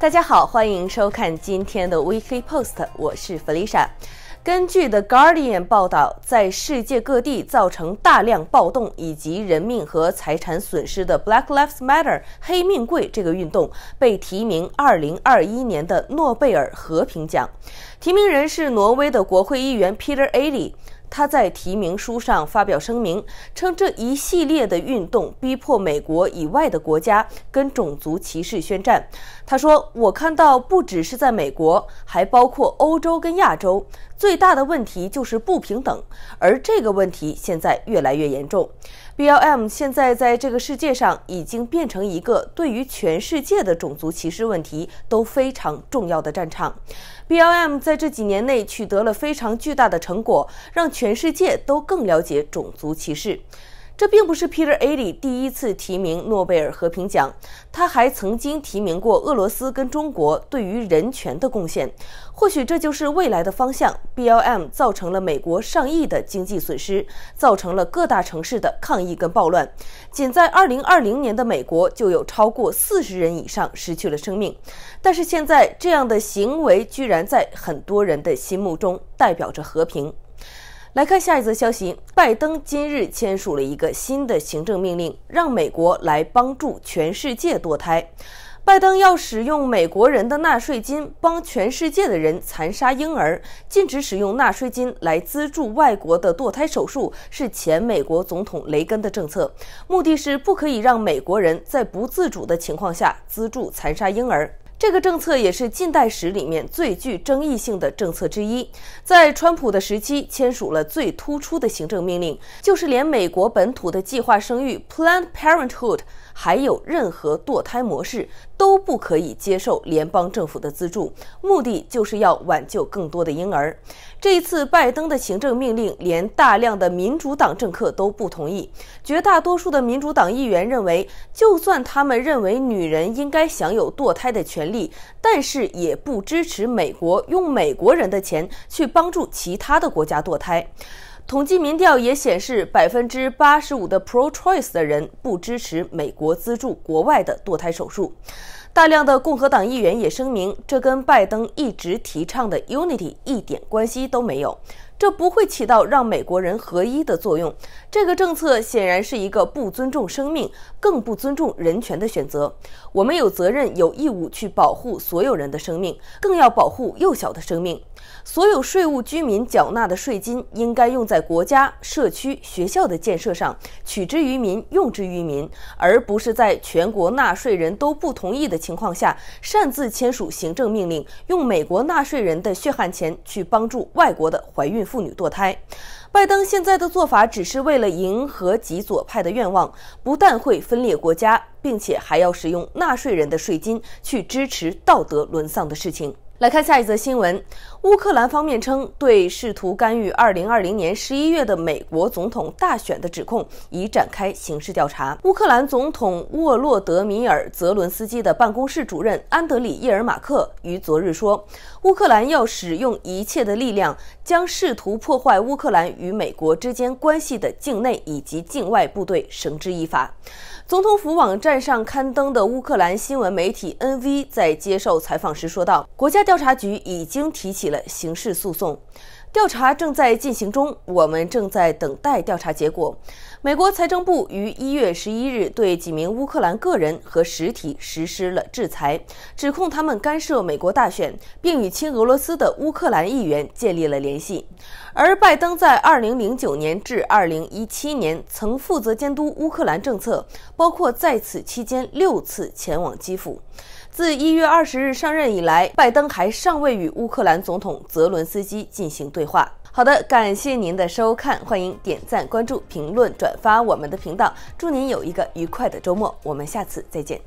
大家好，欢迎收看今天的 Weekly Post，我是 Felicia。根据 The Guardian 报道，在世界各地造成大量暴动以及人命和财产损失的 Black Lives Matter（ 黑命贵）这个运动被提名2021年的诺贝尔和平奖，提名人是挪威的国会议员 Peter A. l e 他在提名书上发表声明，称这一系列的运动逼迫美国以外的国家跟种族歧视宣战。他说：“我看到不只是在美国，还包括欧洲跟亚洲。最大的问题就是不平等，而这个问题现在越来越严重。B L M 现在在这个世界上已经变成一个对于全世界的种族歧视问题都非常重要的战场。B L M 在这几年内取得了非常巨大的成果，让。”全世界都更了解种族歧视，这并不是 Peter l y 第一次提名诺贝尔和平奖，他还曾经提名过俄罗斯跟中国对于人权的贡献。或许这就是未来的方向。B L M 造成了美国上亿的经济损失，造成了各大城市的抗议跟暴乱。仅在二零二零年的美国就有超过四十人以上失去了生命。但是现在这样的行为居然在很多人的心目中代表着和平。来看下一则消息，拜登今日签署了一个新的行政命令，让美国来帮助全世界堕胎。拜登要使用美国人的纳税金帮全世界的人残杀婴儿，禁止使用纳税金来资助外国的堕胎手术，是前美国总统雷根的政策，目的是不可以让美国人在不自主的情况下资助残杀婴儿。这个政策也是近代史里面最具争议性的政策之一，在川普的时期签署了最突出的行政命令，就是连美国本土的计划生育 Planned Parenthood。还有任何堕胎模式都不可以接受联邦政府的资助，目的就是要挽救更多的婴儿。这次拜登的行政命令连大量的民主党政客都不同意，绝大多数的民主党议员认为，就算他们认为女人应该享有堕胎的权利，但是也不支持美国用美国人的钱去帮助其他的国家堕胎。统计民调也显示，百分之八十五的 Pro Choice 的人不支持美国资助国外的堕胎手术。大量的共和党议员也声明，这跟拜登一直提倡的 Unity 一点关系都没有。这不会起到让美国人合一的作用。这个政策显然是一个不尊重生命、更不尊重人权的选择。我们有责任、有义务去保护所有人的生命，更要保护幼小的生命。所有税务居民缴纳的税金应该用在国家、社区、学校的建设上，取之于民，用之于民，而不是在全国纳税人都不同意的情况下，擅自签署行政命令，用美国纳税人的血汗钱去帮助外国的怀孕。妇女堕胎，拜登现在的做法只是为了迎合极左派的愿望，不但会分裂国家，并且还要使用纳税人的税金去支持道德沦丧的事情。来看下一则新闻。乌克兰方面称，对试图干预二零二零年十一月的美国总统大选的指控已展开刑事调查。乌克兰总统沃洛德米尔·泽伦斯基的办公室主任安德里·叶尔马克于昨日说：“乌克兰要使用一切的力量，将试图破坏乌克兰与美国之间关系的境内以及境外部队绳之以法。”总统府网站上刊登的乌克兰新闻媒体 Nv 在接受采访时说道：“国家调查局已经提起。”了刑事诉讼调查正在进行中，我们正在等待调查结果。美国财政部于一月十一日对几名乌克兰个人和实体实施了制裁，指控他们干涉美国大选，并与亲俄罗斯的乌克兰议员建立了联系。而拜登在二零零九年至二零一七年曾负责监督乌克兰政策，包括在此期间六次前往基辅。自一月二十日上任以来，拜登还尚未与乌克兰总统泽伦斯基进行对话。好的，感谢您的收看，欢迎点赞、关注、评论、转发我们的频道。祝您有一个愉快的周末，我们下次再见。